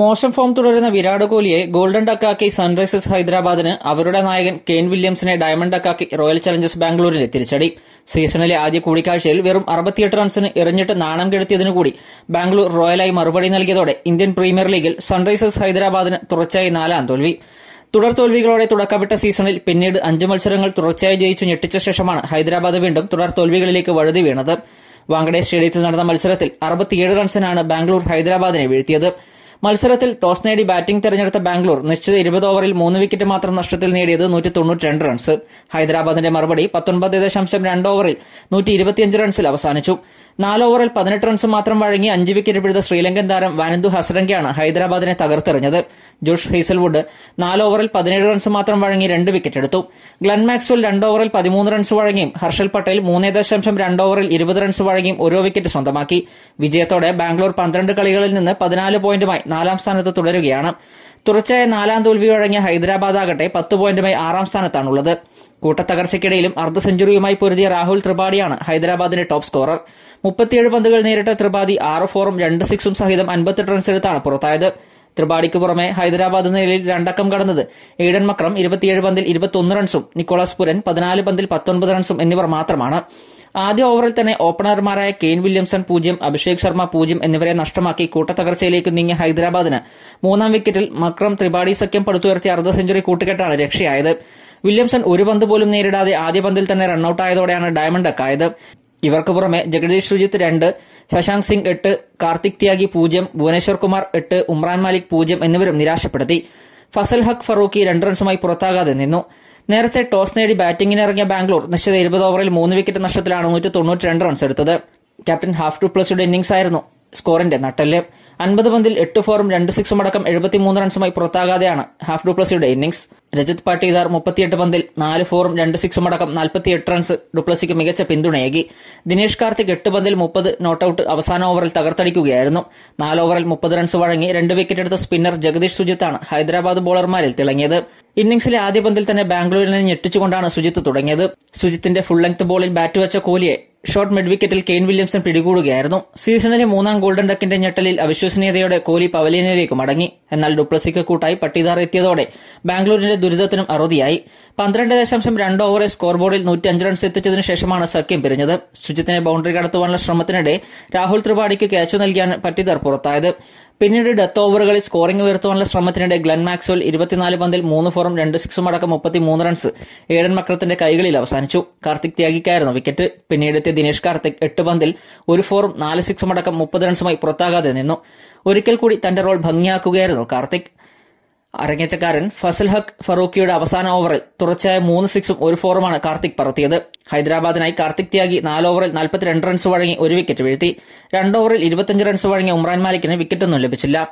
മോശം ഫോം തുടരുന്ന വിരാട് കോഹ്ലിയെ ഗോൾഡൻ ഡക്കാക്കി സൺറൈസേഴ്സ് ഹൈദരാബാദിന് അവരുടെ നായകൻ കെയ്ൻ വില്യംസിനെ ഡയമണ്ട് ഡക്കാക്കി റോയൽ ചലഞ്ചേഴ്സ് ബാംഗ്ലൂരിനെ തിരിച്ചടി സീസണിലെ ആദ്യ കൂടിക്കാഴ്ചയിൽ വെറും അറുപത്തിയെട്ട് റൺസിന് എറിഞ്ഞിട്ട് നാണം കെടുത്തിയതിനു കൂടി ബാംഗ്ലൂർ റോയലായി മറുപടി നൽകിയതോടെ ഇന്ത്യൻ പ്രീമിയർ ലീഗിൽ സൺറൈസേഴ്സ് ഹൈദരാബാദിന് തുടർച്ചയായി നാലാം തോൽവി തുടർ തോൽവികളോടെ തുടക്കപ്പെട്ട സീസണിൽ പിന്നീട് അഞ്ച് മത്സരങ്ങൾ തുടർച്ചയായി ജയിച്ചു ഞെട്ടിച്ച ശേഷമാണ് ഹൈദരാബാദ് വീണ്ടും തുടർ തോൽവികളിലേക്ക് വഴുതി വീണത് വാങ്കഡേ സ്റ്റേഡിയത്തിൽ നടന്ന മത്സരത്തിൽ അറുപത്തിയേഴ് റൺസിനാണ് ബാംഗ്ലൂർ ഹൈദരാബാദിനെ വീഴ്ത്തിയത് മത്സരത്തിൽ ടോസ് നേടി ബാറ്റിംഗ് തെരഞ്ഞെടുത്ത ബാംഗ്ലൂർ നിശ്ചിത ഇരുപത് ഓവറിൽ മൂന്ന് വിക്കറ്റ് മാത്രം നഷ്ടത്തിൽ നേടിയത് റൺസ് ഹൈദരാബാദിന്റെ മറുപടി പത്തൊൻപത് ദശാംശം രണ്ട് ഓവറിൽ റൺസിൽ അവസാനിച്ചു നാല് ഓവറിൽ പതിനെട്ട് റൺസ് മാത്രം വഴങ്ങി അഞ്ച് വിക്കറ്റ് പിഴുത ശ്രീലങ്കൻ താരം വാനന്ദു ഹസ്രങ്കയാണ് ഹൈദരാബാദിനെ തകർത്തെറിഞ്ഞത് ജോഷ് ഹീസൽവുഡ് നാല് ഓവറിൽ പതിനേഴ് റൺസ് മാത്രം വഴങ്ങി രണ്ട് വിക്കറ്റ് എടുത്തു ഗ്ലൻ മാക്സ്വൽ രണ്ട് ഓവറിൽ പതിമൂന്ന് റൺസ് വഴങ്ങിയും ഹർഷൽ പട്ടേൽ മൂന്നേ ദശാംശം രണ്ട് ഓവറിൽ ഇരുപത് റൺസ് വഴങ്ങിയും ഓരോ വിക്കറ്റ് സ്വന്തമാക്കി വിജയത്തോടെ ബാംഗ്ലൂർ പന്ത്രണ്ട് കളികളിൽ നിന്ന് പതിനാല് പോയിന്റുമായി നാലാം സ്ഥാനത്ത് തുടരുകയാണ് തുടർച്ചയായ നാലാം തോൽവി വഴങ്ങിയ ഹൈദരാബാദ് ആകട്ടെ പത്ത് പോയിന്റുമായി ആറാം സ്ഥാനത്താണുള്ളത് കൂട്ടത്തകർച്ചയ്ക്കിടയിലും അർദ്ധ സെഞ്ചുറിയുമായി പൊരുതിയ രാഹുൽ ത്രിപാഠിയാണ് ഹൈദരാബാദിന്റെ ടോപ്പ് സ്കോറർ മുപ്പത്തിയേഴ് പന്തുകൾ നേരിട്ട ത്രിപാഠി ആറ് ഫോറും രണ്ട് സിക്സും സഹിതം അൻപത്തെട്ട് എടുത്താണ് പുറത്തായത് ത്രിപാഠിക്ക് പുറമെ ഹൈദരാബാദ് നിലയിൽ രണ്ടക്കം കടന്നത് എയ്ഡൻ മക്രം ഇരുപത്തിയേഴ് പന്തിൽ ഇരുപത്തിയൊന്ന് റൺസും നിക്കോളാസ് പുരൻ പതിനാല് പന്തിൽ പത്തൊൻപത് റൺസും എന്നിവർ മാത്രമാണ് ആദ്യ ഓവറിൽ തന്നെ ഓപ്പണർമാരായ കെയ്ൻ വില്യംസൺ പൂജ്യം അഭിഷേക് ശർമ്മ പൂജ്യം എന്നിവരെ നഷ്ടമാക്കി കൂട്ടത്തകർച്ചയിലേക്ക് നീങ്ങിയ ഹൈദരാബാദിന് മൂന്നാം വിക്കറ്റിൽ മക്രം ത്രിപാഠി സഖ്യം പടുത്തുയർത്തിയ അർദ്ധ സെഞ്ചുറി കൂട്ടുകെട്ടാണ് രക്ഷയായത് വില്യംസൺ ഒരു പന്ത് പോലും നേരിടാതെ ആദ്യ പന്തിൽ തന്നെ റൺഔട്ടായതോടെയാണ് ഡയമണ്ട് അക്കായത് ഇവർക്ക് പുറമെ ജഗദീഷ് സുജിത്ത് രണ്ട് ശശാങ്ക് സിംഗ് എട്ട് കാർത്തിക് ത്യാഗി പൂജ്യം ഭുവനേശ്വർ കുമാർ എട്ട് ഉമ്രാൻ മാലിക് പൂജ്യം എന്നിവരും നിരാശപ്പെടുത്തി ഫസൽ ഹക്ക് ഫറൂഖി രണ്ട് റൺസുമായി പുറത്താകാതെ നിന്നു നേരത്തെ ടോസ് നേടി ബാറ്റിംഗിനിറങ്ങിയ ബാംഗ്ലൂർ നിശ്ചിത ഇരുപത് ഓവറിൽ മൂന്ന് വിക്കറ്റ് നഷ്ടത്തിലാണ് നൂറ്റി തൊണ്ണൂറ്റി റൺസ് എടുത്തത് ക്യാപ്റ്റൻ ഹാഫ് ടു പ്ലസിയുടെ ഇന്നിംഗ്സ് ആയിരുന്നു സ്കോറിന്റെ നട്ടെല്ല് അൻപത് പന്തിൽ എട്ട് ഫോറും രണ്ട് സിക്സും അടക്കം എഴുപത്തിമൂന്ന് റൺസുമായി പുറത്താകാതെയാണ് ഹാഫ് ഡുപ്ലസിയുടെ ഇന്നിംഗ്സ് രജത് പാട്ടീദാർ മുപ്പത്തിയെട്ട് പന്തിൽ നാല് ഫോറും രണ്ട് സിക്സും അടക്കം നാൽപ്പത്തിയെട്ട് റൺസ് ഡുപ്ലസിക്ക് മികച്ച പിന്തുണയേകി ദിനേഷ് കാർത്തിക് എട്ട് പന്തിൽ മുപ്പത് ഔട്ട് അവസാന ഓവറിൽ തകർത്തടിക്കുകയായിരുന്നു നാല് ഓവറിൽ മുപ്പത് റൺസ് വഴങ്ങി രണ്ട് വിക്കറ്റ് എടുത്ത സ്പിന്നർ ജഗദീഷ് സുജിത്താണ് ഹൈദരാബാദ് ബോളർമാരിൽ തിളങ്ങിയത് ഇന്നിംഗ്സിലെ ആദ്യ പന്തിൽ തന്നെ ബാംഗ്ലൂരിനെ ഞെട്ടിച്ചുകൊണ്ടാണ് സുജിത്ത് തുടങ്ങിയത് സുജിത്തിന്റെ ഫുൾ ലെങ്ത് ബോളിൽ ബാറ്റ് വെച്ച കോഹ്ലിയെ മിഡ് വിക്കറ്റിൽ കെയ്ൻ വില്യംസൺ പിടികൂടുകയായിരുന്നു സീസണിലെ മൂന്നാം ഗോൾഡൻ ഡക്കിന്റെ ഞെട്ടലിൽ അവിശ്വസനീയതയോടെ കോഹ്ലി പവലിയനിലേക്ക് മടങ്ങി എന്നാൽ ഡുപ്ലസിക്ക് കൂട്ടായി പട്ടിദാർ എത്തിയതോടെ ബാംഗ്ലൂരിന്റെ ദുരിതത്തിനും അറുതിയായി പന്ത്രണ്ട് ദശാംശം രണ്ട് ഓവറെ സ്കോർ ബോർഡിൽ നൂറ്റഞ്ച് റൺസ് എത്തിച്ചതിനു ശേഷമാണ് സഖ്യം പിരിഞ്ഞത് സുജിത്തിനെ ബൌണ്ടറി കടത്തുവാനുള്ള ശ്രമത്തിനിടെ രാഹുൽ ത്രിപാഠിക്ക് ക്യാച്ച് നൽകിയാണ് പട്ടിദാർ പുറത്തായത് പിന്നീട് ഡെത്ത് ഓവറുകളിൽ സ്കോറിംഗ് ഉയർത്തുവാനുള്ള ശ്രമത്തിനിടെ ഗ്ലെൻ മാക്സ്വൽ ഇരുപത്തിനാല് പന്തിൽ മൂന്ന് ഫോറും രണ്ട് സിക്സും അടക്കം മുപ്പത്തിമൂന്ന് റൺസ് ഏഴൻ മക്രത്തിന്റെ കൈകളിൽ അവസാനിച്ചു കാർത്തിക് ത്യാഗിക്കായിരുന്നു വിക്കറ്റ് എത്തിയ ദിനേഷ് കാർത്തിക് എട്ട് പന്തിൽ ഒരു ഫോറും നാല് സിക്സും അടക്കം മുപ്പത് റൺസുമായി പുറത്താകാതെ നിന്നു ഒരിക്കൽ കൂടി തന്റെ റോൾ ഭംഗിയാക്കുകയായിരുന്നു കാർത്തിക് അരങ്ങേറ്റക്കാരൻ ഫസൽ ഹക്ക് ഫറൂഖിയുടെ അവസാന ഓവറിൽ തുടർച്ചയായ മൂന്ന് സിക്സും ഒരു ഫോറുമാണ് കാർത്തിക് പറത്തിയത് ഹൈദരാബാദിനായി കാർത്തിക് ത്യാഗി നാല് ഓവറിൽ നാൽപ്പത്തിരണ്ട് റൺസ് വഴങ്ങി ഒരു വിക്കറ്റ് വീഴ്ത്തി രണ്ട് ഓവറിൽ ഇരുപത്തിയഞ്ച് റൺസ് വഴങ്ങിയ ഉമ്രാൻ മാലിക്കിന് വിക്കറ്റൊന്നും ലഭിച്ചില്ല